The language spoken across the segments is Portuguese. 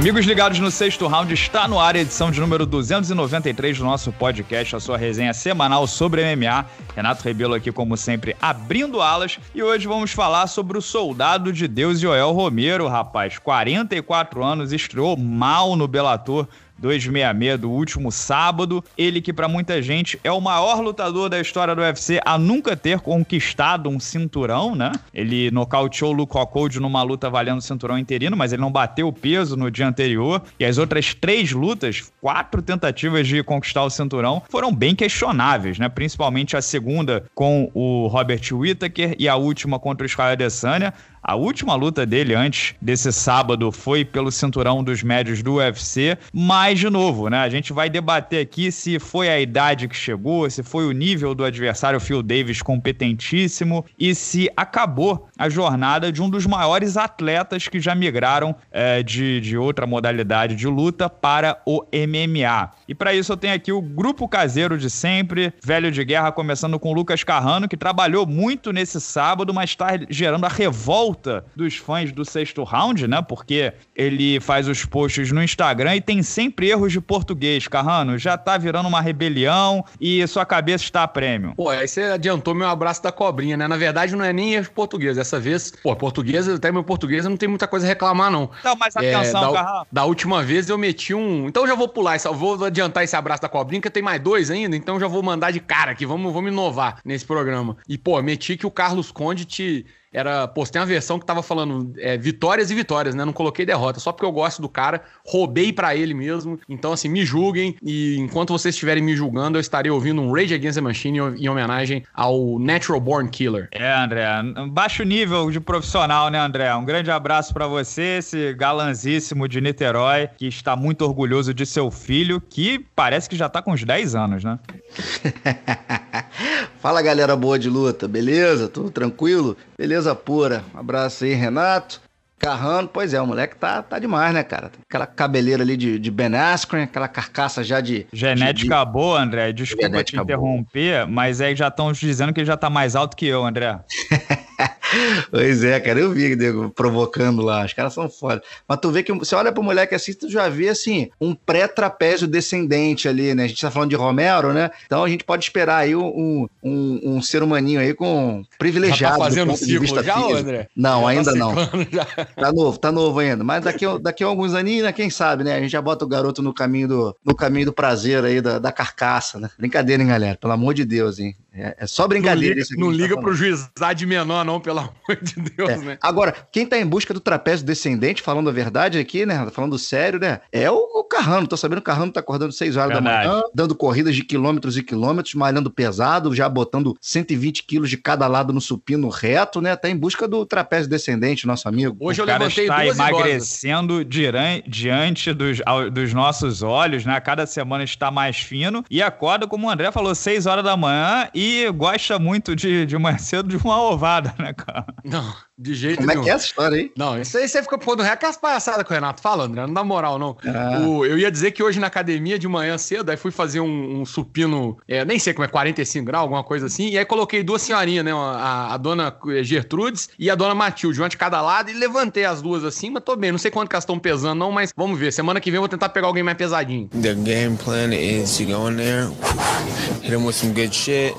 Amigos ligados no sexto round, está no ar a edição de número 293 do nosso podcast, a sua resenha semanal sobre MMA. Renato Rebelo aqui, como sempre, abrindo alas. E hoje vamos falar sobre o soldado de Deus, Joel Romero, rapaz. 44 anos, estreou mal no Bellator 266 do último sábado. Ele que para muita gente é o maior lutador da história do UFC a nunca ter conquistado um cinturão, né? Ele nocauteou o Luke Rockhold numa luta valendo o cinturão interino, mas ele não bateu o peso no dia anterior. E as outras três lutas, quatro tentativas de conquistar o cinturão, foram bem questionáveis, né? Principalmente a segunda com o Robert Whittaker e a última contra o Israel Adesanya. A última luta dele antes desse sábado foi pelo cinturão dos médios do UFC, mas de novo, né? A gente vai debater aqui se foi a idade que chegou, se foi o nível do adversário Phil Davis competentíssimo e se acabou a jornada de um dos maiores atletas que já migraram é, de, de outra modalidade de luta para o MMA. E para isso eu tenho aqui o grupo caseiro de sempre, velho de guerra, começando com o Lucas Carrano, que trabalhou muito nesse sábado, mas está gerando a revolta dos fãs do sexto round, né? Porque ele faz os posts no Instagram e tem sempre erros de português, Carrano. Já tá virando uma rebelião e sua cabeça está a prêmio. Pô, aí você adiantou meu abraço da cobrinha, né? Na verdade, não é nem erro de português. Dessa vez, pô, português, até meu português não tem muita coisa a reclamar, não. Então, mas é, atenção, é, da, Carrano. Da última vez eu meti um. Então já vou pular, vou adiantar esse abraço da cobrinha, que tem mais dois ainda, então já vou mandar de cara aqui. Vamos, vamos inovar nesse programa. E, pô, meti que o Carlos Conde te era, postei uma versão que tava falando é, vitórias e vitórias, né? Não coloquei derrota, só porque eu gosto do cara, roubei para ele mesmo. Então, assim, me julguem. E enquanto vocês estiverem me julgando, eu estarei ouvindo um Rage Against the Machine em homenagem ao Natural Born Killer. É, André, baixo nível de profissional, né, André? Um grande abraço para você, esse galanzíssimo de Niterói, que está muito orgulhoso de seu filho, que parece que já tá com uns 10 anos, né? Fala galera boa de luta, beleza? Tudo tranquilo? Beleza pura. Um abraço aí, Renato. Carrano, pois é, o moleque tá, tá demais, né, cara? Aquela cabeleira ali de, de Ben Askren, aquela carcaça já de. Genética de, de... boa, André. Desculpa Genética te interromper, boa. mas aí é já estão dizendo que ele já tá mais alto que eu, André. pois é, cara, eu vi Diego, provocando lá, os caras são foda. Mas tu vê que você olha pro moleque assim, tu já vê assim, um pré-trapézio descendente ali, né? A gente tá falando de Romero, né? Então a gente pode esperar aí um, um, um ser humaninho aí com privilegiado. Já tá fazendo ciclo já, físico. André? Não, já tá ainda tá não. Já. Tá novo, tá novo ainda. Mas daqui, daqui a alguns aninhos, né, quem sabe, né? A gente já bota o garoto no caminho do, no caminho do prazer aí, da, da carcaça, né? Brincadeira, hein, galera? Pelo amor de Deus, hein? É, é, só brincadeira. Não liga, isso não tá liga tá pro juizar de menor, não, pelo amor de Deus, é. né? Agora, quem tá em busca do trapézio descendente, falando a verdade aqui, né? Falando sério, né? É o, o Carrano. Tô sabendo que o Carrano tá acordando 6 horas verdade. da manhã, dando corridas de quilômetros e quilômetros, malhando pesado, já botando 120 quilos de cada lado no supino reto, né? Tá em busca do trapézio descendente, nosso amigo. Hoje o eu cara levantei está duas emagrecendo diante, diante dos, dos nossos olhos, né? Cada semana está mais fino e acorda, como o André falou, 6 horas da manhã e gosta muito de, de mais cedo de uma ovada, né, cara? Não, de jeito Como nenhum. Como é que é essa história aí? Não, isso aí você fica pondo ré com as palhaçadas que o Renato fala, não dá moral, não. Ah. O, eu ia dizer que hoje na academia de manhã cedo, aí fui fazer um, um supino, é, nem sei como é, 45 graus, alguma coisa assim, e aí coloquei duas senhorinhas, né, a, a dona eh, Gertrudes e a dona Matilde, uma de cada lado, e levantei as duas assim, mas tô bem, não sei quanto que elas estão pesando não, mas vamos ver, semana que vem eu vou tentar pegar alguém mais pesadinho. The game plan is to go in there Queremos um guete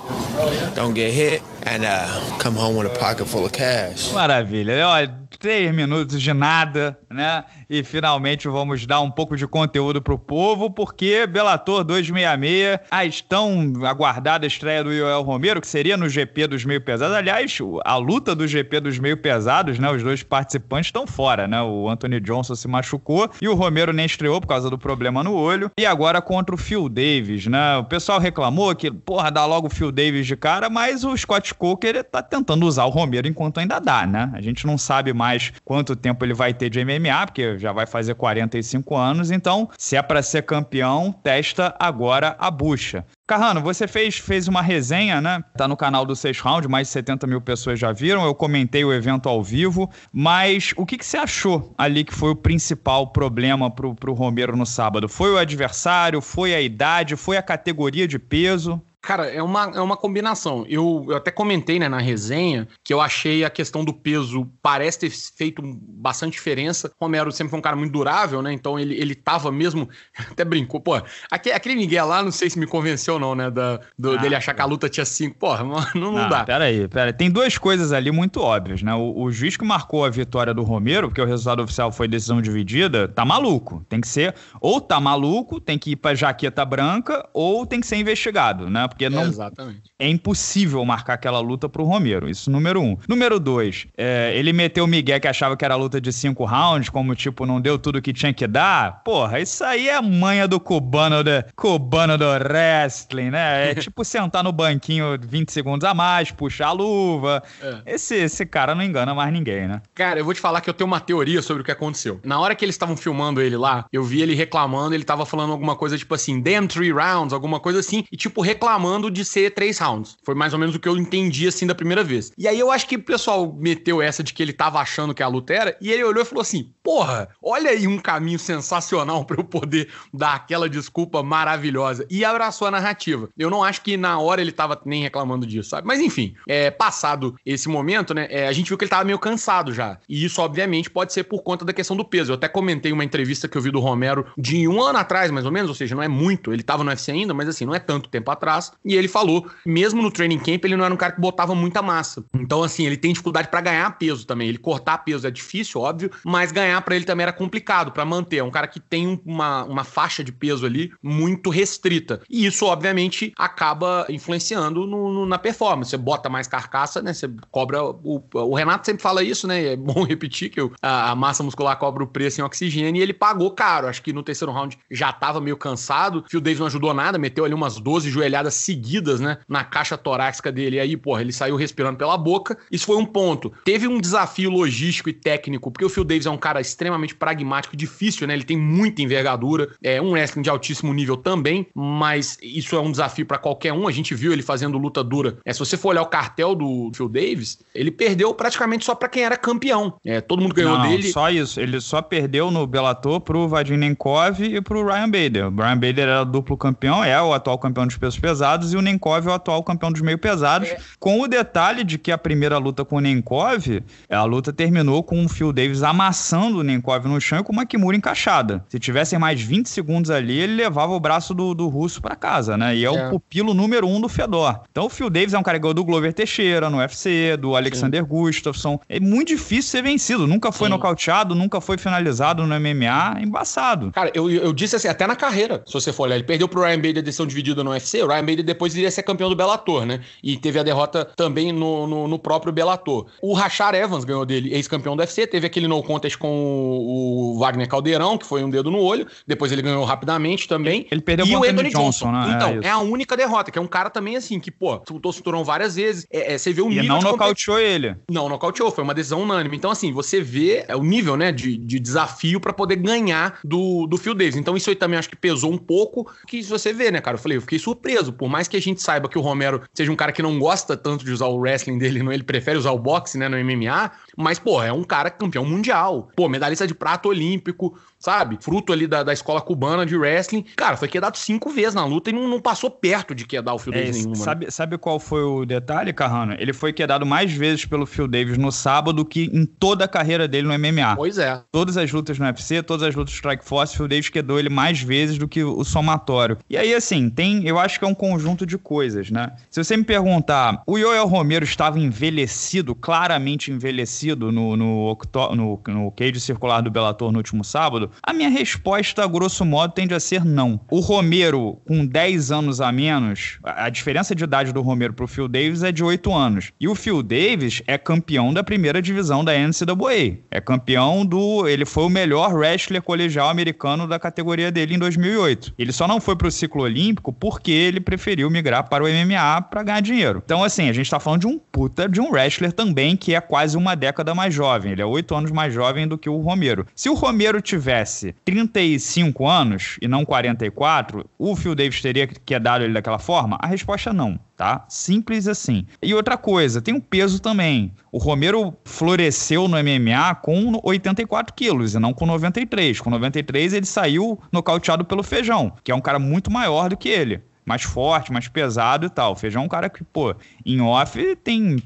don't get hit, and uh, come home with a pocket full of cash. Maravilha. Olha, três minutos de nada, né? E finalmente vamos dar um pouco de conteúdo pro povo, porque Belator 266, a tão aguardada estreia do Joel Romero, que seria no GP dos meio pesados. Aliás, a luta do GP dos meio pesados, né? Os dois participantes estão fora, né? O Anthony Johnson se machucou e o Romero nem estreou por causa do problema no olho. E agora contra o Phil Davis, né? O pessoal reclamou que, porra, dá logo o Phil Davis de cara, mas o Scott Coker está tentando usar o Romero enquanto ainda dá, né? A gente não sabe mais quanto tempo ele vai ter de MMA, porque já vai fazer 45 anos, então se é para ser campeão, testa agora a bucha. Carrano, você fez, fez uma resenha, né? Tá no canal do 6 Round, mais de 70 mil pessoas já viram. Eu comentei o evento ao vivo, mas o que, que você achou ali que foi o principal problema pro, pro Romero no sábado? Foi o adversário? Foi a idade? Foi a categoria de peso? Cara, é uma, é uma combinação. Eu, eu até comentei né, na resenha que eu achei a questão do peso parece ter feito bastante diferença. O Romero sempre foi um cara muito durável, né? Então ele, ele tava mesmo. Até brincou, pô. Aquele, aquele Miguel lá, não sei se me convenceu, não, né? Da, do, ah, dele achar que a é. luta tinha cinco. Porra, não, não, não dá. Peraí, peraí. Tem duas coisas ali muito óbvias, né? O, o juiz que marcou a vitória do Romero, porque o resultado oficial foi decisão dividida, tá maluco. Tem que ser, ou tá maluco, tem que ir pra jaqueta branca, ou tem que ser investigado, né? Porque não Exatamente. é impossível marcar aquela luta pro Romero. Isso número um. Número dois, é, ele meteu o Miguel que achava que era luta de cinco rounds, como tipo, não deu tudo que tinha que dar. Porra, isso aí é manha do cubano do, cubano do wrestling, né? É tipo sentar no banquinho 20 segundos a mais, puxar a luva. É. Esse, esse cara não engana mais ninguém, né? Cara, eu vou te falar que eu tenho uma teoria sobre o que aconteceu. Na hora que eles estavam filmando ele lá, eu vi ele reclamando, ele tava falando alguma coisa tipo assim, damn three rounds, alguma coisa assim, e tipo reclamando reclamando de ser três rounds. Foi mais ou menos o que eu entendi assim da primeira vez. E aí eu acho que o pessoal meteu essa de que ele tava achando que a luta era, e ele olhou e falou assim: porra, olha aí um caminho sensacional para eu poder dar aquela desculpa maravilhosa. E abraçou a narrativa. Eu não acho que na hora ele tava nem reclamando disso, sabe? Mas enfim, é, passado esse momento, né, é, a gente viu que ele tava meio cansado já. E isso, obviamente, pode ser por conta da questão do peso. Eu até comentei uma entrevista que eu vi do Romero de um ano atrás, mais ou menos, ou seja, não é muito, ele tava no UFC ainda, mas assim, não é tanto tempo atrás, e ele falou, mesmo no training camp, ele não era um cara que botava muita massa. Então, assim, ele tem dificuldade para ganhar peso também. Ele cortar peso é difícil, óbvio, mas ganhar para ele também era complicado para manter. É um cara que tem uma, uma faixa de peso ali muito restrita. E isso, obviamente, acaba influenciando no, no, na performance. Você bota mais carcaça, né? Você cobra. O, o Renato sempre fala isso, né? É bom repetir que a, a massa muscular cobra o preço em oxigênio e ele pagou caro. Acho que no terceiro round já tava meio cansado. Phil Davis não ajudou nada, meteu ali umas 12 joelhadas seguidas, né, na caixa torácica dele. E aí, porra, ele saiu respirando pela boca. Isso foi um ponto. Teve um desafio logístico e técnico, porque o Phil Davis é um cara extremamente pragmático difícil, né? Ele tem muita envergadura, é um wrestling de altíssimo nível também, mas isso é um desafio para qualquer um. A gente viu ele fazendo luta dura. É, se você for olhar o cartel do Phil Davis, ele perdeu praticamente só para quem era campeão. É, todo mundo ganhou Não, dele. Só isso, ele só perdeu no Bellator pro Vadim Nenkov e pro Ryan Bader. O Ryan Bader era duplo campeão, é o atual campeão dos pesos pesados pesados e o Nenkov é o atual campeão dos meio pesados, é. com o detalhe de que a primeira luta com o Nenkov, é, a luta terminou com o Phil Davis amassando o Nenkov no chão e com uma Kimura encaixada. Se tivessem mais 20 segundos ali, ele levava o braço do, do russo para casa, né? E é, é, o pupilo número um do Fedor. Então o Phil Davis é um cara igual do Glover Teixeira no UFC, do Alexander Sim. Gustafsson. É muito difícil ser vencido. Nunca foi Sim. nocauteado, nunca foi finalizado no MMA. Embaçado. Cara, eu, eu disse assim, até na carreira, se você for olhar, ele perdeu pro Ryan Bader decisão dividida no UFC, o Ryan Bader ele depois iria ser campeão do Bellator, né? E teve a derrota também no, no, no próprio Bellator. O Rachar Evans ganhou dele, ex-campeão do UFC, teve aquele no contest com o, o, Wagner Caldeirão, que foi um dedo no olho, depois ele ganhou rapidamente também. Ele perdeu e o Anthony Johnson, Johnson. né? É então, é, é, a única derrota, que é um cara também assim, que, pô, o cinturão várias vezes, é, é, você vê o e nível... E não nocauteou ele. Não, nocauteou, foi uma decisão unânime. Então, assim, você vê é, o nível, né, de, de desafio para poder ganhar do, do Phil Davis. Então, isso aí também acho que pesou um pouco, que você vê, né, cara? Eu falei, eu fiquei surpreso, por mais que a gente saiba que o Romero seja um cara que não gosta tanto de usar o wrestling dele, ele prefere usar o boxe, né, no MMA, mas, pô, é um cara campeão mundial. Pô, medalhista de prata olímpico, sabe? Fruto ali da, da escola cubana de wrestling. Cara, foi quedado cinco vezes na luta e não, não passou perto de quedar o Phil é, Davis nenhuma. Né? Sabe, né? sabe qual foi o detalhe, Carrano? Ele foi quedado mais vezes pelo Phil Davis no sábado que em toda a carreira dele no MMA. Pois é. Todas as lutas no UFC, todas as lutas Strike Force, Phil Davis quedou ele mais vezes do que o somatório. E aí, assim, tem, eu acho que é um conjunto de coisas, né? Se você me perguntar, o Yoel Romero estava envelhecido, claramente envelhecido no, no, no, no cage circular do Bellator no último sábado, a minha resposta, a grosso modo, tende a ser não. O Romero, com 10 anos a menos, a diferença de idade do Romero pro Phil Davis é de 8 anos. E o Phil Davis é campeão da primeira divisão da NCAA. É campeão do. Ele foi o melhor wrestler colegial americano da categoria dele em 2008. Ele só não foi pro ciclo olímpico porque ele preferiu migrar para o MMA para ganhar dinheiro. Então, assim, a gente tá falando de um puta de um wrestler também que é quase uma década mais jovem. Ele é 8 anos mais jovem do que o Romero. Se o Romero tiver tivesse 35 anos e não 44, o Phil Davis teria quedado é ele daquela forma? A resposta é não. Tá? Simples assim. E outra coisa, tem um peso também. O Romero floresceu no MMA com 84 quilos e não com 93. Com 93 ele saiu nocauteado pelo Feijão, que é um cara muito maior do que ele mais forte, mais pesado e tal. Feijão é um cara que, pô, em off tem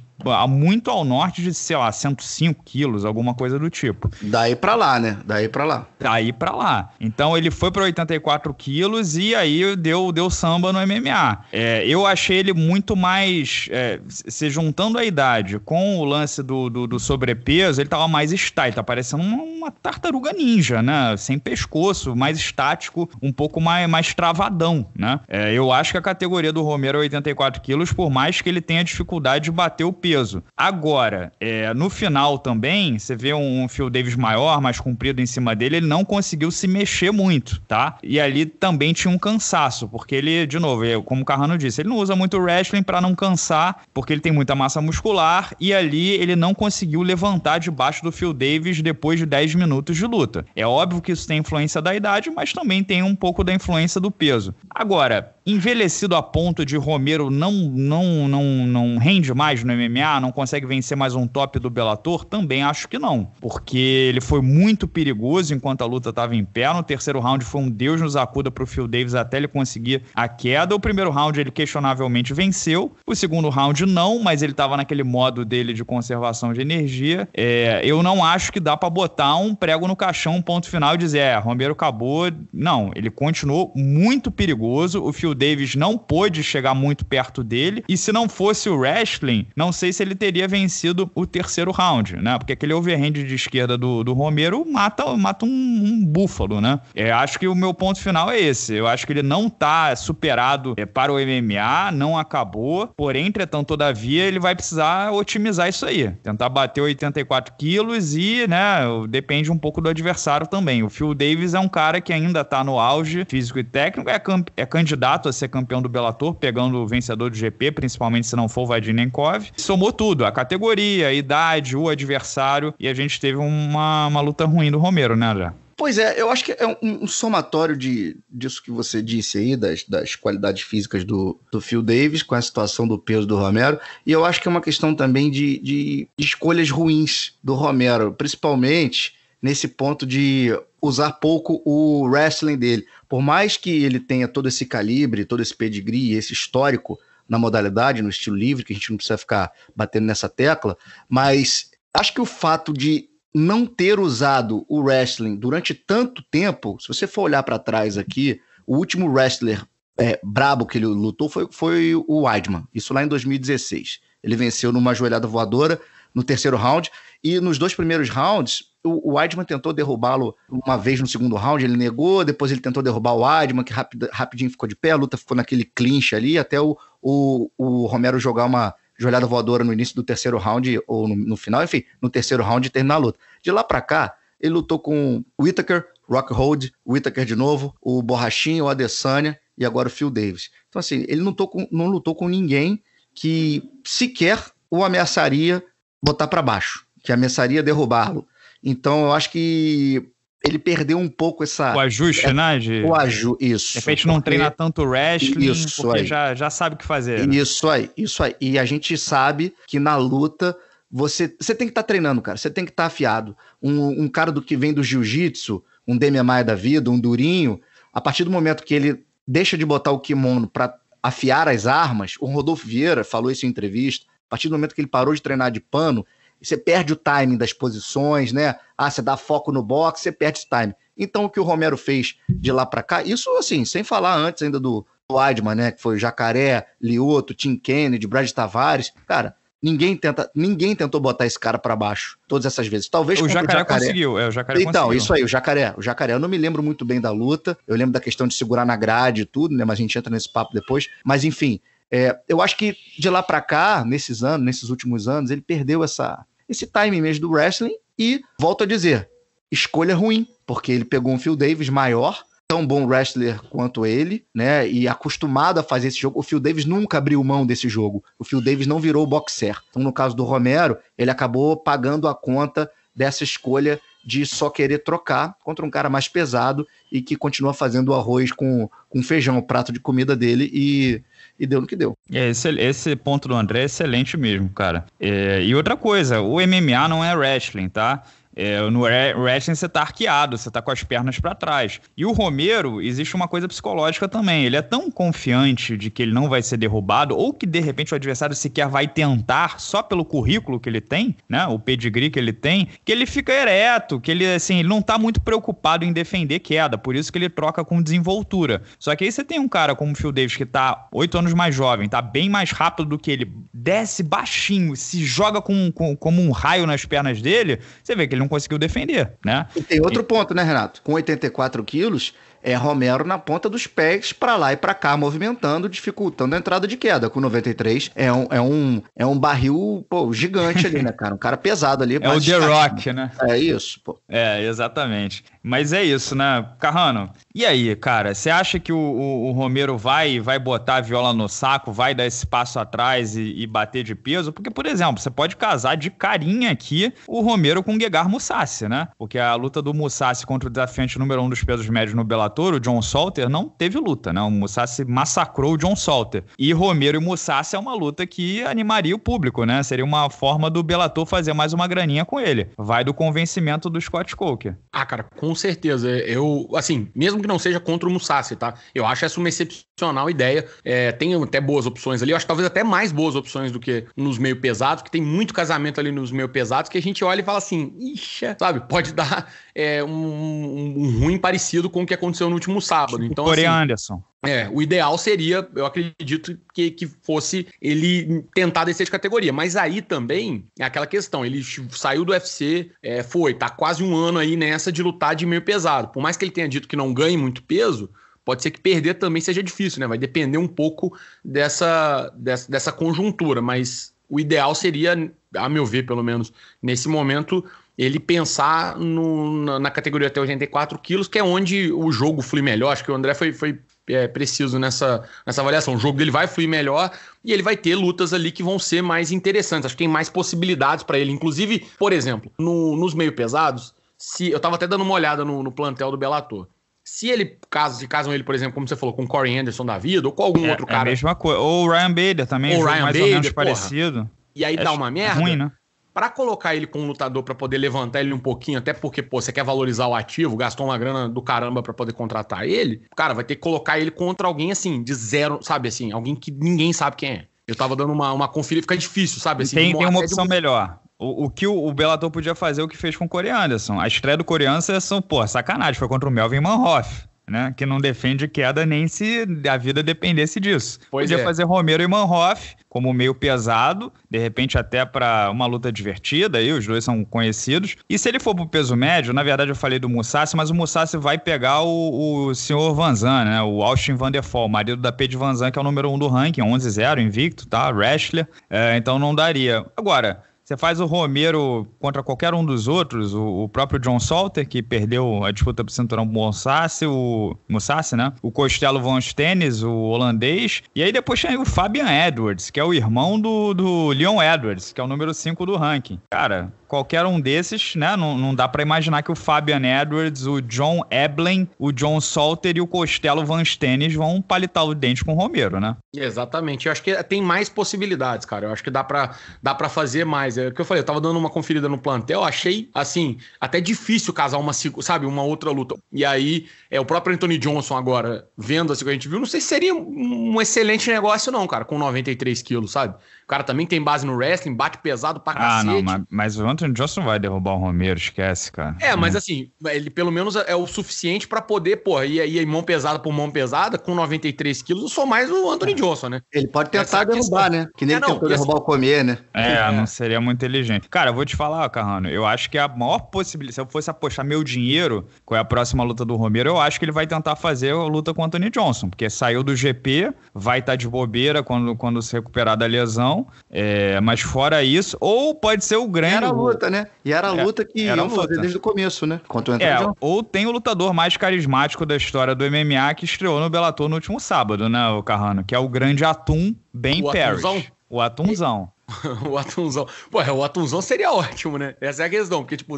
muito ao norte de, sei lá, 105 quilos, alguma coisa do tipo. Daí para lá, né? Daí para lá. Daí para lá. Então ele foi para 84 quilos e aí deu, deu samba no MMA. É, eu achei ele muito mais. É, se juntando a idade com o lance do, do, do sobrepeso, ele tava mais estático, tá parecendo uma, uma, tartaruga ninja, né? Sem pescoço, mais estático, um pouco mais, mais travadão, né? É, eu acho que a categoria do Romero 84 é quilos, por mais que ele tenha dificuldade de bater o peso. Agora, é, no final também, você vê um, um Phil Davis maior, mais comprido em cima dele, ele não conseguiu se mexer muito, tá? E ali também tinha um cansaço, porque ele, de novo, é, como o Carrano disse, ele não usa muito wrestling para não cansar, porque ele tem muita massa muscular, e ali ele não conseguiu levantar debaixo do Phil Davis depois de 10 minutos de luta. É óbvio que isso tem influência da idade, mas também tem um pouco da influência do peso. Agora, envelhecido a ponto de Romero não, não, não, não rende mais no MMA, não consegue vencer mais um top do Bellator? Também acho que não, porque ele foi muito perigoso enquanto a luta estava em pé. No terceiro round foi um Deus nos acuda para o Phil Davis até ele conseguir a queda. O primeiro round ele questionavelmente venceu, o segundo round não, mas ele estava naquele modo dele de conservação de energia. É, eu não acho que dá para botar um prego no caixão, um ponto final e dizer, é, Romero acabou. Não, ele continuou muito perigoso. O Phil Davis não pôde chegar muito perto dele. E se não fosse o wrestling, não sei se ele teria vencido o terceiro round, né? Porque aquele overhand de esquerda do, do Romero mata, mata um, um búfalo, né? É, acho que o meu ponto final é esse. Eu acho que ele não tá superado é, para o MMA, não acabou. Porém, entretanto, todavia, ele vai precisar otimizar isso aí. Tentar bater 84 quilos e, né, depende um pouco do adversário também. O Phil Davis é um cara que ainda tá no auge físico e técnico, é, é candidato candidato a ser campeão do Bellator, pegando o vencedor do GP, principalmente se não for o Vadinenkov. Somou tudo, a categoria, a idade, o adversário, e a gente teve uma, uma luta ruim do Romero, né, André? Pois é, eu acho que é um, um, somatório de, disso que você disse aí, das, das qualidades físicas do, do Phil Davis, com a situação do peso do Romero, e eu acho que é uma questão também de, de, de escolhas ruins do Romero, principalmente nesse ponto de usar pouco o wrestling dele por mais que ele tenha todo esse calibre, todo esse pedigree, esse histórico na modalidade, no estilo livre, que a gente não precisa ficar batendo nessa tecla, mas acho que o fato de não ter usado o wrestling durante tanto tempo, se você for olhar para trás aqui, o último wrestler é, brabo que ele lutou foi, foi o Weidman, isso lá em 2016. Ele venceu numa joelhada voadora no terceiro round. E nos dois primeiros rounds, o, o Weidman tentou derrubá-lo uma vez no segundo round, ele negou, depois ele tentou derrubar o Weidman, que rapid, rapidinho ficou de pé, a luta ficou naquele clinch ali, até o, o, o Romero jogar uma joelhada voadora no início do terceiro round, ou no, no final, enfim, no terceiro round e terminar a luta. De lá para cá, ele lutou com Whittaker, Rockhold, Whittaker de novo, o Borrachinho, o Adesanya e agora o Phil Davis. Então, assim, ele não, com, não lutou com ninguém que sequer o ameaçaria botar para baixo, que ameaçaria derrubá-lo. Então eu acho que ele perdeu um pouco essa. O ajuste, é, né? De, o ajuste, isso. De repente não treina tanto wrestling, isso porque aí. Já, já sabe o que fazer. Né? Isso aí, isso aí. E a gente sabe que na luta você, você tem que estar tá treinando, cara. Você tem que estar tá afiado. Um, um, cara do que vem do jiu-jitsu, um Demiamai da vida, um durinho, a partir do momento que ele deixa de botar o kimono para afiar as armas, o Rodolfo Vieira falou isso em entrevista, a partir do momento que ele parou de treinar de pano, você perde o timing das posições, né? Ah, você dá foco no boxe, você perde o timing. Então, o que o Romero fez de lá para cá, isso assim, sem falar antes ainda do, do Adman, né? Que foi o Jacaré, Lioto, Tim Kennedy, Brad Tavares. Cara, ninguém, tenta, ninguém tentou botar esse cara para baixo todas essas vezes. Talvez o jacaré, o jacaré, conseguiu, é, o jacaré Então, conseguiu. isso aí, o jacaré. O jacaré, eu não me lembro muito bem da luta. Eu lembro da questão de segurar na grade e tudo, né? Mas a gente entra nesse papo depois. Mas enfim, é, eu acho que de lá para cá, nesses anos, nesses últimos anos, ele perdeu essa, esse time mesmo do wrestling e, volto a dizer, escolha ruim, porque ele pegou um Phil Davis maior, tão bom wrestler quanto ele, né? E acostumado a fazer esse jogo. O Phil Davis nunca abriu mão desse jogo. O Phil Davis não virou boxer. Então, no caso do Romero, ele acabou pagando a conta dessa escolha de só querer trocar contra um cara mais pesado e que continua fazendo arroz com, com feijão, o prato de comida dele e, e deu no que deu. É, esse, esse ponto do André é excelente mesmo, cara. É, e outra coisa, o MMA não é wrestling, tá? É, no wrestling você tá arqueado, você tá com as pernas para trás. E o Romero, existe uma coisa psicológica também. Ele é tão confiante de que ele não vai ser derrubado, ou que de repente o adversário sequer vai tentar, só pelo currículo que ele tem, né? O pedigree que ele tem, que ele fica ereto, que ele, assim, ele não tá muito preocupado em defender queda. Por isso que ele troca com desenvoltura. Só que aí você tem um cara como o Phil Davis que tá oito anos mais jovem, tá bem mais rápido do que ele, desce baixinho, se joga com, com, como um raio nas pernas dele, você vê que ele não conseguiu defender, né? E tem outro e... ponto, né, Renato? Com 84 quilos, é Romero na ponta dos pés para lá e para cá, movimentando, dificultando a entrada de queda. Com 93 é um, é um, é um barril pô, gigante ali, né, cara? Um cara pesado ali. É o The Rock, né? né? É isso, pô. É, exatamente. Mas é isso, né, Carrano? E aí, cara, você acha que o, o, o, Romero vai vai botar a viola no saco, vai dar esse passo atrás e, e bater de peso? Porque, por exemplo, você pode casar de carinha aqui o Romero com o Guegar Mussassi, né? Porque a luta do Mussassi contra o desafiante número um dos pesos médios no Bellator o John Salter, não teve luta, né? O Musashi massacrou o John Salter. E Romero e Musashi é uma luta que animaria o público, né? Seria uma forma do Bellator fazer mais uma graninha com ele. Vai do convencimento do Scott Coker. Ah, cara, com certeza. Eu, assim, mesmo que não seja contra o Musashi, tá? Eu acho essa uma excepcional ideia. É, tem até boas opções ali. Eu acho talvez até mais boas opções do que nos meio pesados, que tem muito casamento ali nos meio pesados que a gente olha e fala assim, ixa, sabe? Pode dar é, um, um, um, ruim parecido com o que aconteceu no último sábado. Tipo então, Corey assim, Anderson. É, o ideal seria, eu acredito, que, que fosse ele tentar descer de categoria. Mas aí também é aquela questão: ele saiu do UFC, é, foi, tá quase um ano aí nessa de lutar de meio pesado. Por mais que ele tenha dito que não ganhe muito peso, pode ser que perder também seja difícil, né? Vai depender um pouco dessa, dessa, dessa conjuntura, mas o ideal seria, a meu ver, pelo menos nesse momento, ele pensar no, na, na, categoria até 84 quilos, que é onde o jogo flui melhor. Acho que o André foi, foi é, preciso nessa, nessa avaliação. O jogo dele vai fluir melhor e ele vai ter lutas ali que vão ser mais interessantes. Acho que tem mais possibilidades para ele. Inclusive, por exemplo, no, nos meio pesados, se eu estava até dando uma olhada no, no plantel do Bellator. Se ele, caso se casam ele, por exemplo, como você falou, com o Corey Anderson da vida ou com algum é, outro cara. É a mesma coisa. Ou o Ryan Bader também, ou Ryan mais Bader, ou menos porra. parecido. E aí é dá uma merda. Ruim, né? para colocar ele como lutador para poder levantar ele um pouquinho, até porque, pô, você quer valorizar o ativo, gastou uma grana do caramba para poder contratar ele, cara, vai ter que colocar ele contra alguém assim, de zero, sabe assim, alguém que ninguém sabe quem é. Eu tava dando uma, uma conferida, fica difícil, sabe? Assim, tem, tem uma opção um... melhor. O, o, que o, o Bellator podia fazer, é o que fez com o Corey Anderson. A estreia do Corey Anderson, é pô, sacanagem, foi contra o Melvin Manhoff né? Que não defende queda nem se a vida dependesse disso. Pois Podia é. fazer Romero e Manhoff como meio pesado, de repente até para uma luta divertida, aí os dois são conhecidos. E se ele for pro peso médio, na verdade eu falei do Mussassi, mas o Mussassi vai pegar o, o senhor Vanzan, né? O Austin Van Der Fall, marido da Paige Vanzan, que é o número um do ranking, 11-0, é invicto, tá? Wrestler. É, então não daria. Agora, você faz o Romero contra qualquer um dos outros, o, o próprio John Salter, que perdeu a disputa pro cinturão Mussassi, o Mussassi, né? O Costello Von Stennis, o holandês. E aí depois tem o Fabian Edwards, que é o irmão do, do Leon Edwards, que é o número 5 do ranking. Cara, qualquer um desses, né? Não, não dá para imaginar que o Fabian Edwards, o John Eblen, o John Salter e o Costello Van Stennis vão palitar o dente com o Romero, né? Exatamente. Eu acho que tem mais possibilidades, cara. Eu acho que dá para dá para fazer mais. É o que eu falei, eu tava dando uma conferida no plantel, achei assim, até difícil casar uma, sabe, uma outra luta. E aí, é o próprio Anthony Johnson agora, vendo assim que a gente viu, não sei se seria um excelente negócio não, cara, com 93 quilos, sabe? O cara também tem base no wrestling, bate pesado pra ah, cacete. Ah, não, mas, mas, o Anthony Johnson vai derrubar o Romero, esquece, cara. É, mas assim, ele pelo menos é o suficiente para poder, porra, ir aí mão pesada por mão pesada, com 93 quilos, eu sou mais o Anthony é. Johnson, né? Ele pode tentar é derrubar, né? Que nem é, não, tentou derrubar assim, o comer, né? É, é, não seria muito inteligente. Cara, eu vou te falar, Carrano, eu acho que a maior possibilidade, se eu fosse apostar meu dinheiro, qual é a próxima luta do Romero, eu acho que ele vai tentar fazer a luta com o Anthony Johnson, porque saiu do GP, vai estar tá de bobeira quando, quando se recuperar da lesão, é, mas fora isso, ou pode ser o Grêmio. E era a luta, né? E era a é, luta é, que iam fazer desde o começo, né? Contra o é, ou tem o lutador mais carismático da história do MMA que estreou no Bellator no último sábado, né, o Carrano? Que é o grande Atum Ben o Parrish. Atunzão. O Atunzão. o Atunzão. Pô, é, o Atunzão seria ótimo, né? Essa é a questão, porque, tipo,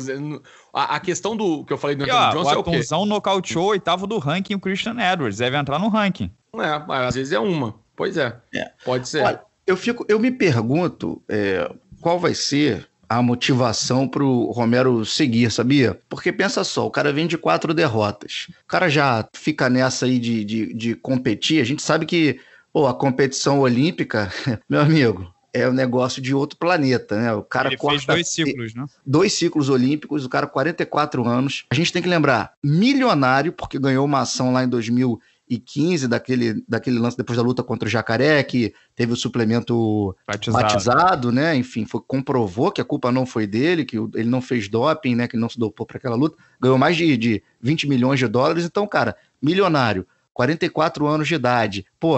a, a questão do que eu falei do Anthony e, Johnson o é o nocauteou o oitavo do ranking o Christian Edwards. Deve entrar no ranking. É, às vezes é uma. Pois é. é. Pode ser. Olha, eu, fico, eu me pergunto é, qual vai ser a motivação para o Romero seguir, sabia? Porque pensa só, o cara vem de quatro derrotas. O cara já fica nessa aí de, de, de competir. A gente sabe que pô, a competição olímpica, meu amigo, é um negócio de outro planeta, né? O cara Ele corta dois ciclos, né? Dois ciclos olímpicos, o cara 44 anos. A gente tem que lembrar, milionário, porque ganhou uma ação lá em 2000 e 15 daquele, daquele lance depois da luta contra o Jacaré, que teve o suplemento batizado, batizado né? Enfim, foi, comprovou que a culpa não foi dele, que ele não fez doping, né? Que não se dopou para aquela luta. Ganhou mais de, de 20 milhões de dólares. Então, cara, milionário. 44 anos de idade, pô,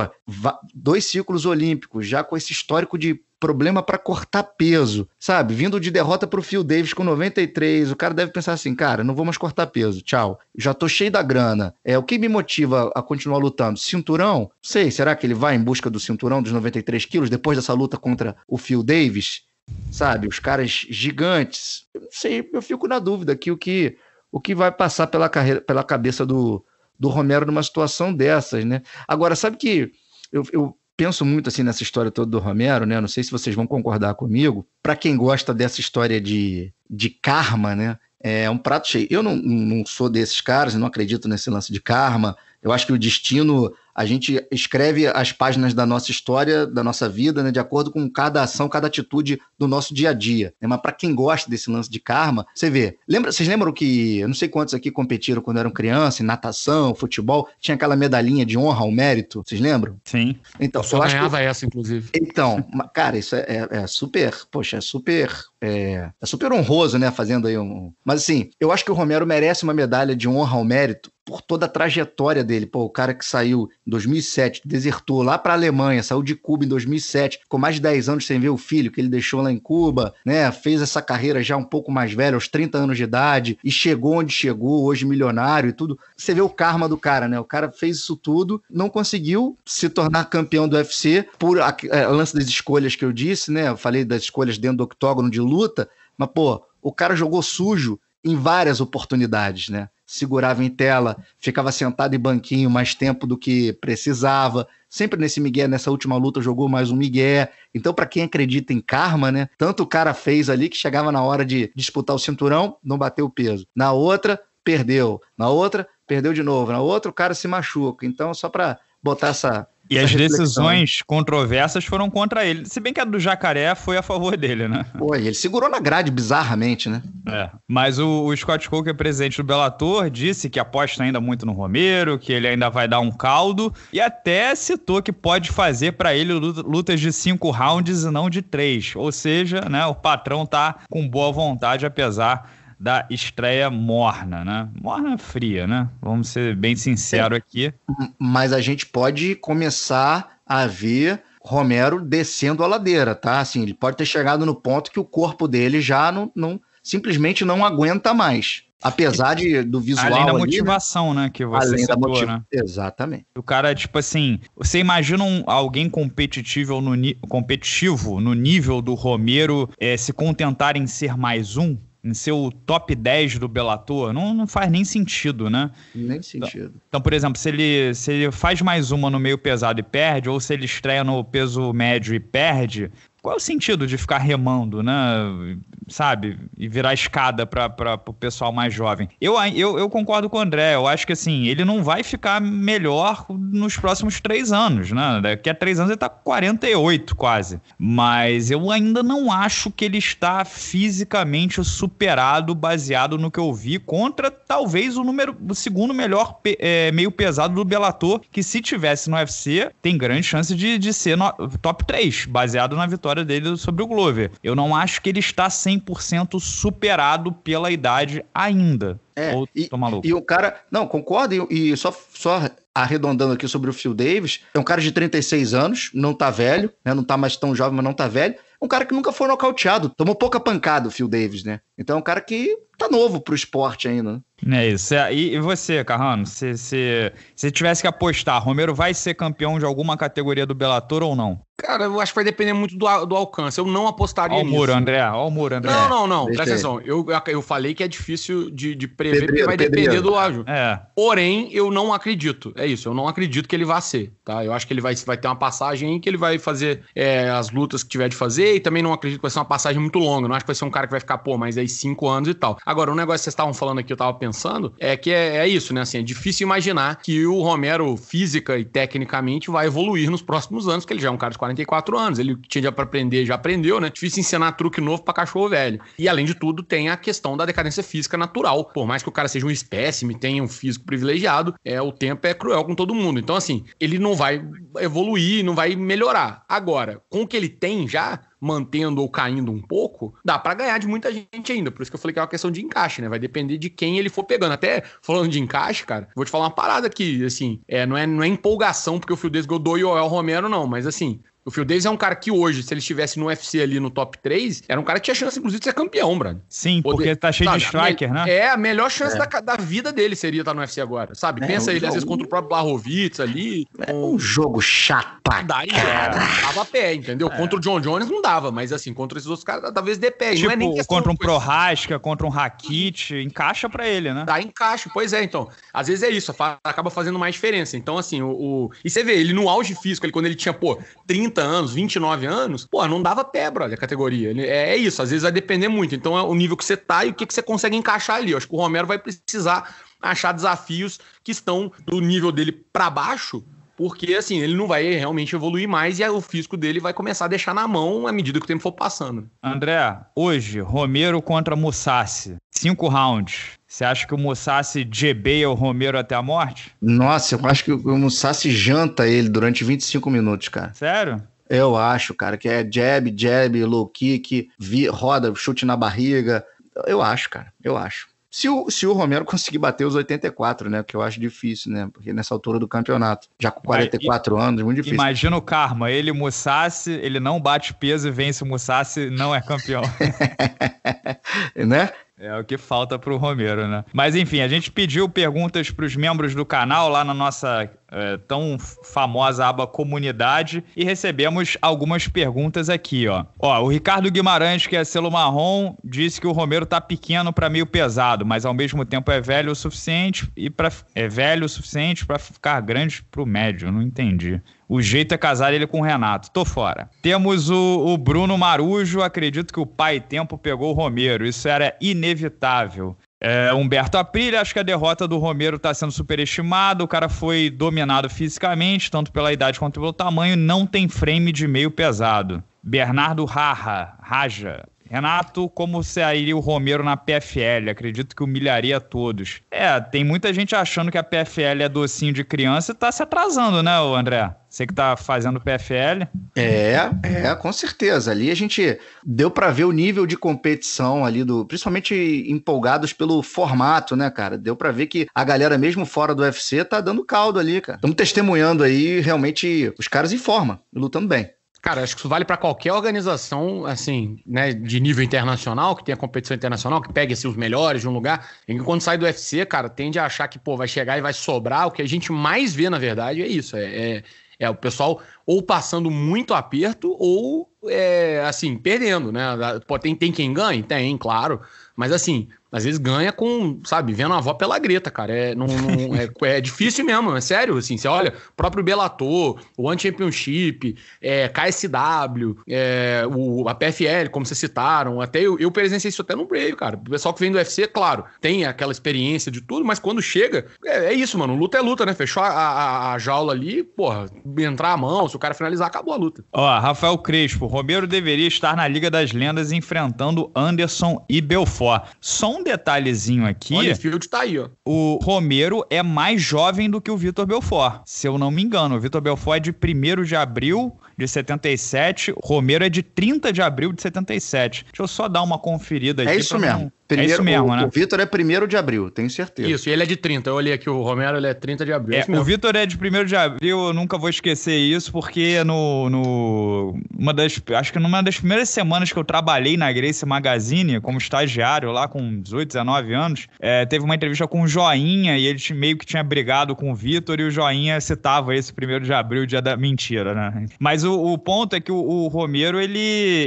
dois ciclos olímpicos, já com esse histórico de problema para cortar peso, sabe? Vindo de derrota pro Phil Davis com 93, o cara deve pensar assim, cara, não vou mais cortar peso, tchau. Já tô cheio da grana. É, o que me motiva a continuar lutando? Cinturão? Sei, será que ele vai em busca do cinturão dos 93 quilos depois dessa luta contra o Phil Davis? Sabe, os caras gigantes. Eu não sei, eu fico na dúvida aqui o que o que vai passar pela carreira, pela cabeça do, do Romero numa situação dessas, né? Agora, sabe que eu, eu penso muito assim nessa história toda do Romero, né? Não sei se vocês vão concordar comigo. Para quem gosta dessa história de, de karma, né? É um prato cheio. Eu não, não sou desses caras, não acredito nesse lance de karma. Eu acho que o destino, a gente escreve as páginas da nossa história, da nossa vida, né, de acordo com cada ação, cada atitude do nosso dia a dia. Né? Mas para quem gosta desse lance de karma, você vê. Lembra, vocês lembram que, eu não sei quantos aqui competiram quando eram criança, em natação, futebol, tinha aquela medalhinha de honra ao mérito? Vocês lembram? Sim. Então, eu só eu que... essa, inclusive. Então, cara, isso é, é, é, super, poxa, é super, é, é super honroso, né, fazendo aí um... Mas assim, eu acho que o Romero merece uma medalha de honra ao mérito por toda a trajetória dele. Pô, o cara que saiu em 2007, desertou lá para a Alemanha, saiu de Cuba em 2007, ficou mais de 10 anos sem ver o filho que ele deixou lá em Cuba, né? Fez essa carreira já um pouco mais velha, aos 30 anos de idade, e chegou onde chegou, hoje milionário e tudo. Você vê o karma do cara, né? O cara fez isso tudo, não conseguiu se tornar campeão do UFC por a, a, é, a lance das escolhas que eu disse, né? Eu falei das escolhas dentro do octógono de luta, mas, pô, o cara jogou sujo em várias oportunidades, né? Segurava em tela, ficava sentado em banquinho mais tempo do que precisava. Sempre nesse Miguel, nessa última luta, jogou mais um Miguel. Então, para quem acredita em karma, né? Tanto o cara fez ali que chegava na hora de disputar o cinturão, não bateu o peso. Na outra, perdeu. Na outra, perdeu de novo. Na outra, o cara se machuca. Então, só para botar essa e as reflexão. decisões controversas foram contra ele. Se bem que a do Jacaré foi a favor dele, né? Pô, ele segurou na grade bizarramente, né? É. Mas o, o Scott Coker, é presidente do Bellator, disse que aposta ainda muito no Romero, que ele ainda vai dar um caldo e até citou que pode fazer para ele lutas de cinco rounds e não de três. Ou seja, né, o patrão tá com boa vontade, apesar da estreia morna, né? Morna fria, né? Vamos ser bem sinceros é. aqui. Mas a gente pode começar a ver Romero descendo a ladeira, tá? Assim, ele pode ter chegado no ponto que o corpo dele já não, não simplesmente não aguenta mais. Apesar de, do visual. Além da ali, né? motivação, né? Que você além da motiva... né? Exatamente. O cara, tipo assim, você imagina um, alguém competitivo no, competitivo no nível do Romero é, se contentar em ser mais um? em ser o top 10 do Bellator, não, não faz nem sentido, né? Nem então, sentido. Então, então, por exemplo, se ele, se ele faz mais uma no meio pesado e perde, ou se ele estreia no peso médio e perde, qual é o sentido de ficar remando, né? Sabe? E virar escada para o pessoal mais jovem. Eu, eu, eu concordo com o André. Eu acho que, assim, ele não vai ficar melhor nos próximos três anos, né? Daqui a três anos ele tá com 48, quase. Mas eu ainda não acho que ele está fisicamente superado, baseado no que eu vi, contra talvez o número o segundo melhor é, meio pesado do Bellator, que se tivesse no UFC, tem grande chance de, de ser no, top 3, baseado na vitória vitória dele sobre o Glover. Eu não acho que ele está 100% superado pela idade ainda. É, Ou e, tô maluco. E o cara. Não, concordo. E, e só, só arredondando aqui sobre o Phil Davis, é um cara de 36 anos, não tá velho, né? Não tá mais tão jovem, mas não tá velho. Um cara que nunca foi nocauteado, tomou pouca pancada o Phil Davis, né? Então é um cara que tá novo pro esporte ainda. Né? É isso. E, você, Carrano, se, se, se tivesse que apostar, Romero vai ser campeão de alguma categoria do Bellator ou não? Cara, eu acho que vai depender muito do, do alcance. Eu não apostaria Olha o muro, André. Olha o muro, André. Não, não, não. Presta atenção. Eu, eu falei que é difícil de, de prever, pedreiro, porque vai pedreiro. depender do ágio. É. Porém, eu não acredito. É isso. Eu não acredito que ele vá ser, tá? Eu acho que ele vai, vai ter uma passagem em que ele vai fazer é, as lutas que tiver de fazer e também não acredito que vai ser uma passagem muito longa. não acho que vai ser um cara que vai ficar, pô, mas aí é 35 anos e tal. Agora, um negócio que vocês estavam falando aqui, eu tava pensando, é que é, é, isso, né? Assim, é difícil imaginar que o Romero, física e tecnicamente, vai evoluir nos próximos anos, porque ele já é um cara de 44 anos, ele tinha para aprender, já aprendeu, né? Difícil ensinar truque novo para cachorro velho. E além de tudo, tem a questão da decadência física natural. Por mais que o cara seja um espécime, tenha um físico privilegiado, é o tempo é cruel com todo mundo. Então, assim, ele não vai evoluir, não vai melhorar. Agora, com o que ele tem já, mantendo ou caindo um pouco, dá para ganhar de muita gente ainda. Por isso que eu falei que é uma questão de encaixe, né? Vai depender de quem ele for pegando. Até falando de encaixe, cara, vou te falar uma parada aqui, assim, é, não, é, não é empolgação porque o Fio Desgo do Yoel Romero, não, mas assim, o Phil Davis é um cara que hoje, se ele estivesse no UFC ali no top 3, era um cara que tinha chance, inclusive, de ser campeão, mano. Sim, Poder... porque tá cheio sabe, de striker, né? É, a melhor chance é. da, da, vida dele seria estar tá no UFC agora, sabe? É, Pensa um ele, jogo... às vezes, contra o próprio Blahovitz ali. É um jogo chato. Daria, é. dava pé, entendeu? É. Contra o John Jones não dava, mas assim, contra esses outros caras, talvez dê pé. Tipo, não é nem tipo, contra um Prohaska, contra um Rakit, encaixa para ele, né? Tá, encaixa. Pois é, então. Às vezes é isso, acaba fazendo mais diferença. Então, assim, o, o... E você vê, ele no auge físico, ele, quando ele tinha, pô, 30 30 anos, 29 anos, pô, não dava pé, brother, a categoria. É, é, isso, às vezes vai depender muito. Então é o nível que você tá e o que, que você consegue encaixar ali. Eu acho que o Romero vai precisar achar desafios que estão do nível dele para baixo porque assim, ele não vai realmente evoluir mais e o físico dele vai começar a deixar na mão à medida que o tempo for passando. André, hoje, Romero contra Mussassi, cinco rounds. Você acha que o Mussassi GB o Romero até a morte? Nossa, eu acho que o Mussassi janta ele durante 25 minutos, cara. Sério? Eu acho, cara, que é jab, jab, low kick, vi, roda, chute na barriga. Eu acho, cara, eu acho. Se o, se o Romero conseguir bater os 84, né? Que eu acho difícil, né? Porque nessa altura do campeonato, já com 44 Mas, anos, muito difícil. Imagina o karma, ele Mussassi, ele não bate peso e vence o Mussassi, não é campeão. né? É o que falta pro Romero, né? Mas enfim, a gente pediu perguntas para os membros do canal lá na nossa é, tão famosa aba comunidade e recebemos algumas perguntas aqui, ó. Ó, o Ricardo Guimarães, que é selo marrom, disse que o Romero tá pequeno para meio pesado, mas ao mesmo tempo é velho o suficiente e para é velho o suficiente para ficar grande pro médio, não entendi. O jeito é casar ele com o Renato. Tô fora. Temos o, o Bruno Marujo. Acredito que o pai tempo pegou o Romero. Isso era inevitável. É, Humberto Aprilha, acho que a derrota do Romero está sendo superestimada. O cara foi dominado fisicamente, tanto pela idade quanto pelo tamanho. Não tem frame de meio pesado. Bernardo Raja, Raja. Renato, como sairia o Romero na PFL? Acredito que humilharia todos. É, tem muita gente achando que a PFL é docinho de criança e tá se atrasando, né, André? Você que tá fazendo PFL. É, é, com certeza. Ali a gente deu para ver o nível de competição ali do, principalmente empolgados pelo formato, né, cara? Deu para ver que a galera mesmo fora do UFC tá dando caldo ali, cara. Estamos testemunhando aí realmente os caras em forma, lutando bem. Cara, acho que isso vale para qualquer organização, assim, né, de nível internacional, que tenha competição internacional, que pegue assim, os melhores de um lugar. Quando sai do UFC, cara, tende a achar que, pô, vai chegar e vai sobrar. O que a gente mais vê, na verdade, é isso. É, é é o pessoal ou passando muito aperto ou, é, assim, perdendo, né? Tem, tem quem ganhe? Tem, claro. Mas, assim, às vezes ganha com, sabe, vendo a avó pela greta, cara. É, não, não é, é, difícil mesmo, é sério. Assim, você olha, próprio Bellator, o One Championship, é, KSW, é, o, a PFL, como vocês citaram. Até eu, eu presenciei isso até no Brave, cara. O pessoal que vem do UFC, claro, tem aquela experiência de tudo, mas quando chega, é, é isso, mano. Luta é luta, né? Fechou a, a, a, jaula ali, porra, entrar a mão, se o cara finalizar, acabou a luta. Ó, Rafael Crespo, Romero deveria estar na Liga das Lendas enfrentando Anderson e Belfort. Só um um detalhezinho aqui. Holyfield tá aí, ó. O Romero é mais jovem do que o Vitor Belfort, se eu não me engano. O Vitor Belfort é de 1 de abril de 77, o Romero é de 30 de abril de 77. Deixa eu só dar uma conferida é aqui. É isso mesmo. Não, Primeiro, é isso mesmo, o, né? O Vitor é primeiro de abril, tenho certeza. Isso, e ele é de 30. Eu olhei aqui o Romero, ele é 30 de abril. É, é o Vitor é de primeiro de abril, eu nunca vou esquecer isso, porque no, no uma das, acho que numa das primeiras semanas que eu trabalhei na Grace Magazine, como estagiário lá com 18, 19 anos, é, teve uma entrevista com o Joinha e ele meio que tinha brigado com o Vitor e o Joinha citava esse primeiro de abril, dia da mentira, né? Mas o, o ponto é que o, o Romero, ele,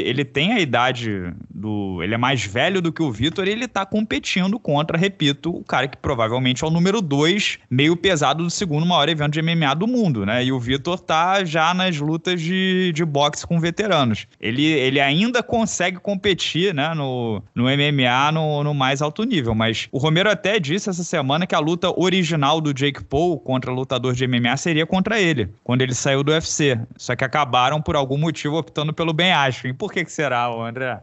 ele tem a idade do... ele é mais velho do que o Vitor ele está competindo contra, repito, o cara que provavelmente é o número 2, meio pesado do segundo maior evento de MMA do mundo, né? E o Vitor tá já nas lutas de, de boxe com veteranos. Ele, ele ainda consegue competir, né, no, no MMA no, no mais alto nível, mas o Romero até disse essa semana que a luta original do Jake Paul contra lutador de MMA seria contra ele, quando ele saiu do UFC. Só que acabaram, por algum motivo, optando pelo Ben Askren. Por que, que será, André?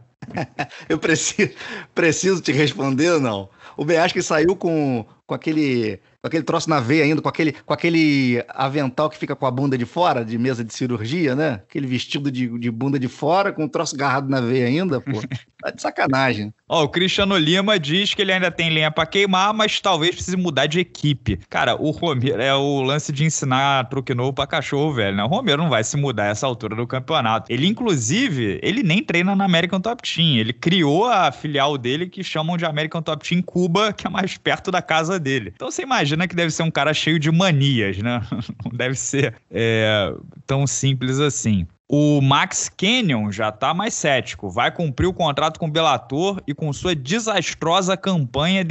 Eu preciso, preciso te responder ou não? O Beasque saiu com com aquele, com aquele troço na veia ainda, com aquele, com aquele avental que fica com a bunda de fora, de mesa de cirurgia, né? Aquele vestido de, de bunda de fora, com o um troço garrado na veia ainda, pô. Tá de sacanagem. Ó, o Cristiano Lima diz que ele ainda tem lenha para queimar, mas talvez precise mudar de equipe. Cara, o Romero é o lance de ensinar truque novo pra cachorro, velho, né? O Romero não vai se mudar a essa altura do campeonato. Ele, inclusive, ele nem treina na American Top Team. Ele criou a filial dele que chamam de American Top Team Cuba, que é mais perto da casa dele. Então você imagina que deve ser um cara cheio de manias, né? Não deve ser é, tão simples assim. O Max Canyon já está mais cético. Vai cumprir o contrato com o Belator e com sua desastrosa campanha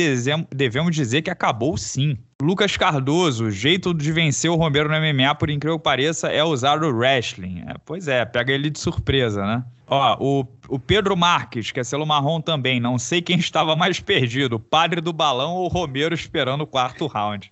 devemos dizer que acabou sim. Lucas Cardoso, o jeito de vencer o Romero no MMA, por incrível que pareça, é usar o wrestling. É, pois é, pega ele de surpresa, né? Ó, o, o Pedro Marques, que é selo marrom também, não sei quem estava mais perdido, o padre do balão ou o Romero esperando o quarto round.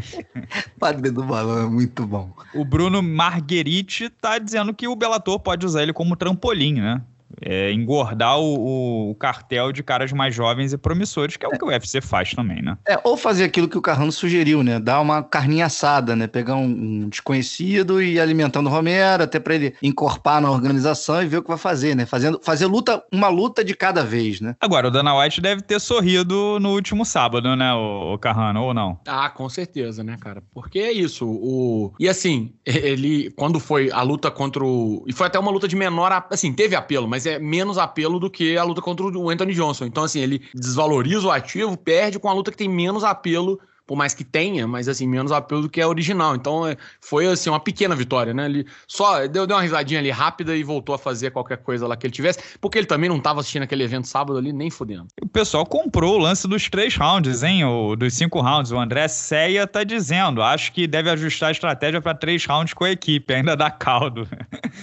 Padre do balão é muito bom. O Bruno Marguerite tá dizendo que o Bellator pode usar ele como trampolim, né? é, engordar o, o, cartel de caras mais jovens e promissores, que é, é, o que o UFC faz também, né? É, ou fazer aquilo que o Carrano sugeriu, né? Dar uma carninha assada, né? Pegar um, um desconhecido e ir alimentando o Romero, até para ele encorpar na organização e ver o que vai fazer, né? Fazendo, fazer luta, uma luta de cada vez, né? Agora, o Dana White deve ter sorrido no último sábado, né, o, o Carrano, ou não? Ah, com certeza, né, cara? Porque é isso. O... E assim, ele, quando foi a luta contra o. E foi até uma luta de menor. Assim, teve apelo, mas é menos apelo do que a luta contra o Anthony Johnson. Então, assim, ele desvaloriza o ativo, perde com a luta que tem menos apelo por mais que tenha, mas assim, menos apelo do que é original. Então é, foi assim, uma pequena vitória, né? Ele só deu, deu uma risadinha ali rápida e voltou a fazer qualquer coisa lá que ele tivesse, porque ele também não estava assistindo aquele evento sábado ali, nem fodendo. O pessoal comprou o lance dos três rounds, hein? O, dos cinco rounds. O André Ceia tá dizendo, acho que deve ajustar a estratégia para três rounds com a equipe, ainda dá caldo.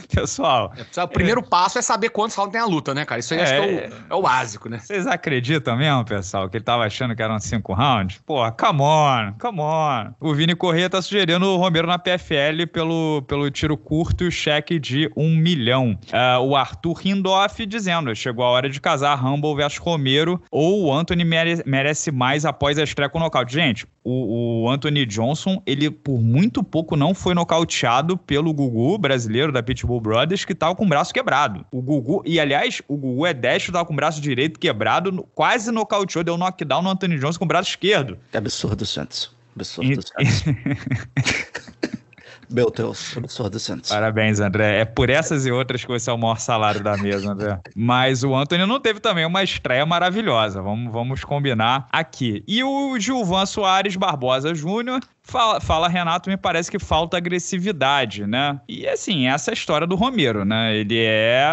pessoal. É, o primeiro é... passo é saber quantos rounds tem a luta, né, cara? Isso aí é, acho que é o, é. é o básico, né? Vocês acreditam mesmo, pessoal, que ele tava achando que eram cinco rounds? Pô, come on on, come on. O Vini Corrêa tá sugerindo o Romero na PFL pelo, pelo tiro curto e cheque de um milhão. Uh, o Arthur Rindoff dizendo: chegou a hora de casar Rumble versus Romero ou o Anthony mere merece mais após a estreia com o nocaute. Gente, o, o Anthony Johnson, ele por muito pouco não foi nocauteado pelo Gugu, brasileiro da Pitbull Brothers, que tava com o braço quebrado. O Gugu, e aliás, o Gugu é destro, tava com o braço direito quebrado, quase nocauteou, deu um knockdown no Anthony Johnson com o braço esquerdo. É absurdo dos Santos. Abençoa dos Santos. Meu Deus, abençoa dos Santos. Parabéns, André. É por essas e outras que você é o maior salário da mesa, André. Mas o Antônio não teve também uma estreia maravilhosa. Vamos, vamos combinar aqui. E o Gilvan Soares Barbosa Júnior Fala, fala, Renato, me parece que falta agressividade, né? E assim, essa é a história do Romero, né? Ele é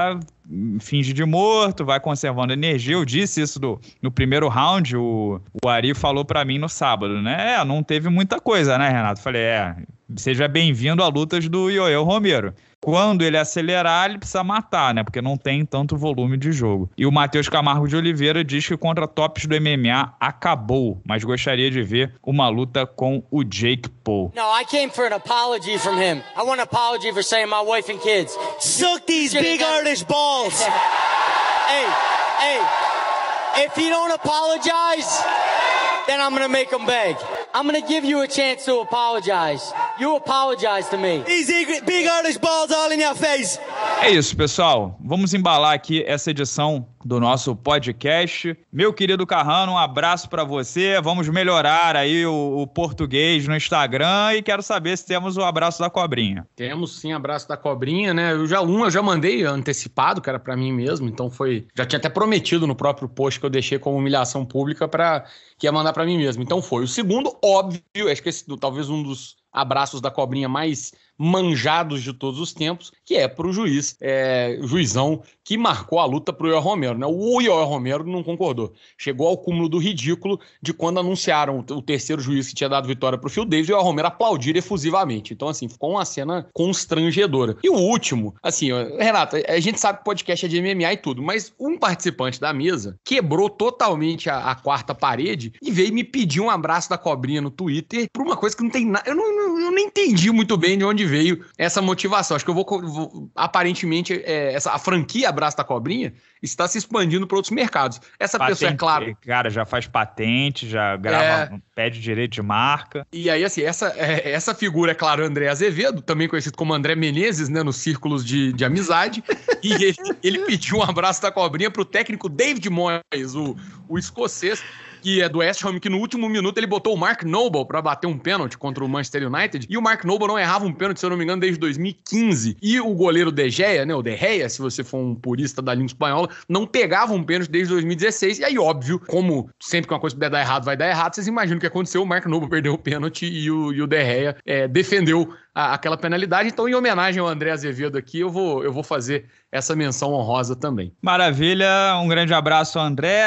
finge de morto, vai conservando energia. Eu disse isso do, no primeiro round, o, o Ari falou para mim no sábado, né? É, não teve muita coisa, né, Renato? Falei, é, seja bem-vindo a lutas do Yoel Romero. Quando ele acelerar, ele precisa matar, né? Porque não tem tanto volume de jogo. E o Matheus Camargo de Oliveira diz que contra tops do MMA acabou, mas gostaria de ver uma luta com o Jake Paul. No, I came for an apology from him. I want an apology for saying my wife and kids. Suck these big artist balls. hey, hey. If you don't apologize, then I'm gonna make them beg. I'm gonna give you a chance to apologize. You apologize to me. He's big Irish balls all in your face. É isso, pessoal. Vamos embalar aqui essa edição do nosso podcast. Meu querido Carrano, um abraço para você. Vamos melhorar aí o, o, português no Instagram e quero saber se temos o abraço da cobrinha. Temos sim abraço da cobrinha, né? Eu já um eu já mandei antecipado, que era para mim mesmo, então foi, já tinha até prometido no próprio post que eu deixei como humilhação pública para que ia mandar para mim mesmo. Então foi. O segundo, óbvio, acho que esse talvez um dos abraços da cobrinha mais manjados de todos os tempos, que é para o juiz, é, juizão que marcou a luta para o Ior Romero. Né? O Ior Romero não concordou. Chegou ao cúmulo do ridículo de quando anunciaram o terceiro juiz que tinha dado vitória para o Phil Davis e o Ior Romero aplaudir efusivamente. Então, assim, ficou uma cena constrangedora. E o último, assim, Renato, a gente sabe que podcast é de MMA e tudo, mas um participante da mesa quebrou totalmente a, a quarta parede e veio me pedir um abraço da cobrinha no Twitter por uma coisa que não tem nada. Eu, não, eu nem entendi muito bem de onde veio essa motivação. Acho que eu vou. vou aparentemente, é, essa, a franquia Abraço da Cobrinha está se expandindo para outros mercados. Essa patente, pessoa, é claro. Cara, já faz patente, já grava, é... pede direito de marca. E aí, assim, essa, é, essa figura é, claro, André Azevedo, também conhecido como André Menezes, né, nos círculos de, de amizade. e ele, ele pediu um abraço da cobrinha para o técnico David Moyes, o, o escocês que é do West Ham, que no último minuto ele botou o Mark Noble para bater um pênalti contra o Manchester United. E o Mark Noble não errava um pênalti, se eu não me engano, desde 2015. E o goleiro De Gea, né, o De Gea, se você for um purista da língua espanhola, não pegava um pênalti desde 2016. E aí, óbvio, como sempre que uma coisa puder dar errado, vai dar errado, vocês imaginam o que aconteceu. O Mark Noble perdeu o pênalti e o, e o De Gea é, defendeu a, aquela penalidade. Então, em homenagem ao André Azevedo aqui, eu vou, eu vou fazer essa menção honrosa também. Maravilha, um grande abraço ao André.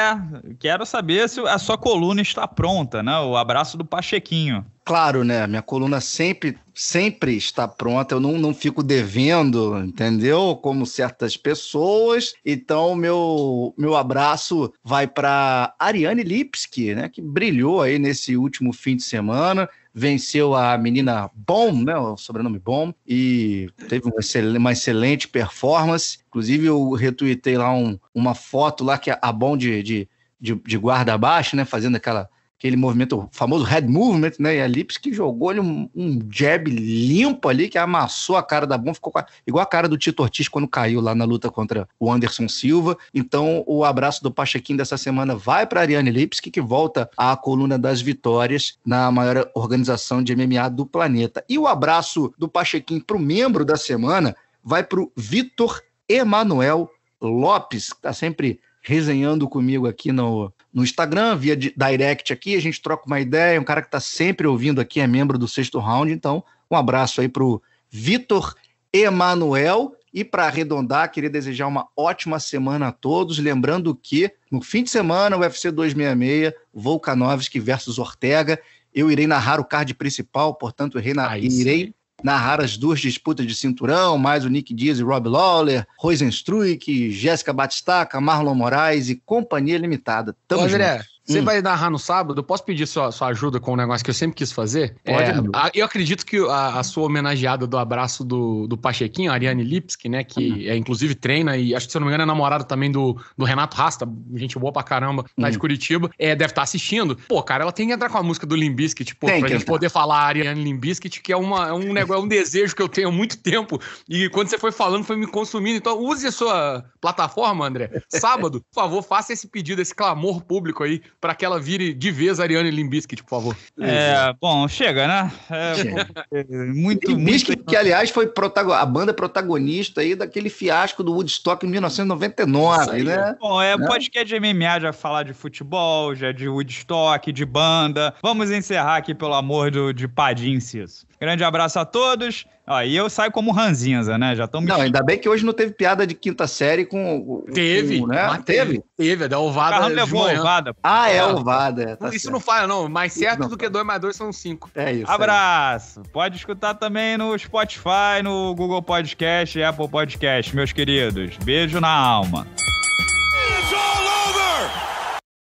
Quero saber se a sua coluna está pronta, né? O abraço do Pachequinho. Claro, né? Minha coluna sempre, sempre está pronta. Eu não, não fico devendo, entendeu? Como certas pessoas. Então, meu, meu abraço vai para Ariane Lipski, né? Que brilhou aí nesse último fim de semana venceu a menina Bom, né, o sobrenome Bom, e teve uma excelente, uma excelente performance. Inclusive, eu retuitei lá um, uma foto lá que a Bom de, de de, de guarda abaixo, né? Fazendo aquela, aquele movimento, o famoso head movement, né? E a Lipski jogou um, um jab limpo ali, que amassou a cara da bomba, ficou igual a cara do Tito Ortiz quando caiu lá na luta contra o Anderson Silva. Então, o abraço do Pachequim dessa semana vai para Ariane Lipski, que volta à coluna das vitórias na maior organização de MMA do planeta. E o abraço do Pachequim para o membro da semana vai para o Vitor Emanuel Lopes, que está sempre resenhando comigo aqui no, no Instagram, via direct aqui. A gente troca uma ideia. É um cara que está sempre ouvindo aqui é membro do sexto round. Então, um abraço aí para o Vitor Emanuel. E para arredondar, queria desejar uma ótima semana a todos. Lembrando que no fim de semana, o UFC 266, Volkanovski versus Ortega. Eu irei narrar o card principal, portanto, irei, na... irei narrar as duas disputas de cinturão, mais o Nick Diaz e Rob Lawler, Rosenstruik, Jéssica Batistaca, Marlon Moraes e Companhia Limitada. Tamo André, você hum. vai narrar no sábado? Eu posso pedir sua, sua ajuda com um negócio que eu sempre quis fazer? Pode. É, a, eu acredito que a, a, sua homenageada do abraço do, do Pachequinho, Ariane Lipski, né? Que uhum. é, inclusive treina e acho que, se eu não me engano, é namorado também do, do Renato Rasta, gente boa pra caramba, lá tá hum. de uhum. Curitiba. É, deve estar tá assistindo. Pô, cara, ela tem que entrar com a música do Limbiskit, pô, tipo, tem pra gente entrar. poder falar Ariane Limbiskit, que é, uma, é um negócio, é um desejo que eu tenho há muito tempo. E quando você foi falando, foi me consumindo. Então, use a sua plataforma, André. Sábado, por favor, faça esse pedido, esse clamor público aí para que ela vire de vez Ariane Limbiscuit, por favor. É, bom, chega, né? É, chega. É, muito, muito... que aliás foi a banda protagonista aí daquele fiasco do Woodstock em 1999, aí, né? Bom, é né? podcast é de MMA, já falar de futebol, já de Woodstock, de banda. Vamos encerrar aqui, pelo amor do, de Padim Ciso. Grande abraço a todos. Aí eu saio como ranzinza, né? Já estamos. Não, ainda bem que hoje não teve piada de quinta série com. Teve, com, né? Ah, teve. Teve, é da ovada. O carro levou manhã. ovada. Ah, é, ah. ovada. Tá isso certo. não faz, não. Mais certo não do que dois mais dois são cinco. É isso. É abraço. É. Pode escutar também no Spotify, no Google Podcast e Apple Podcast, meus queridos. Beijo na alma.